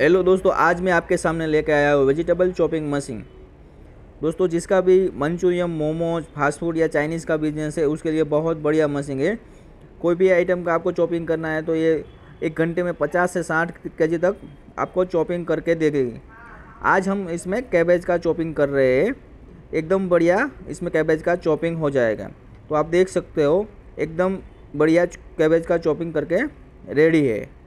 hello दोस्तों आज मैं आपके सामने लेके आया हूँ वेजिटेबल चॉपिंग मशीन दोस्तों जिसका भी मंचूरियम मोमोज फास्ट फूड या चाइनीज़ का बिजनेस है उसके लिए बहुत बढ़िया मशीन है कोई भी आइटम का आपको चॉपिंग करना है तो ये एक घंटे में पचास से साठ के तक आपको चॉपिंग करके दे देगी आज हम इसमें कैबेज का चॉपिंग कर रहे हैं एकदम बढ़िया इसमें कैबेज का चॉपिंग हो जाएगा तो आप देख सकते हो एकदम बढ़िया कैबेज का चॉपिंग करके रेडी है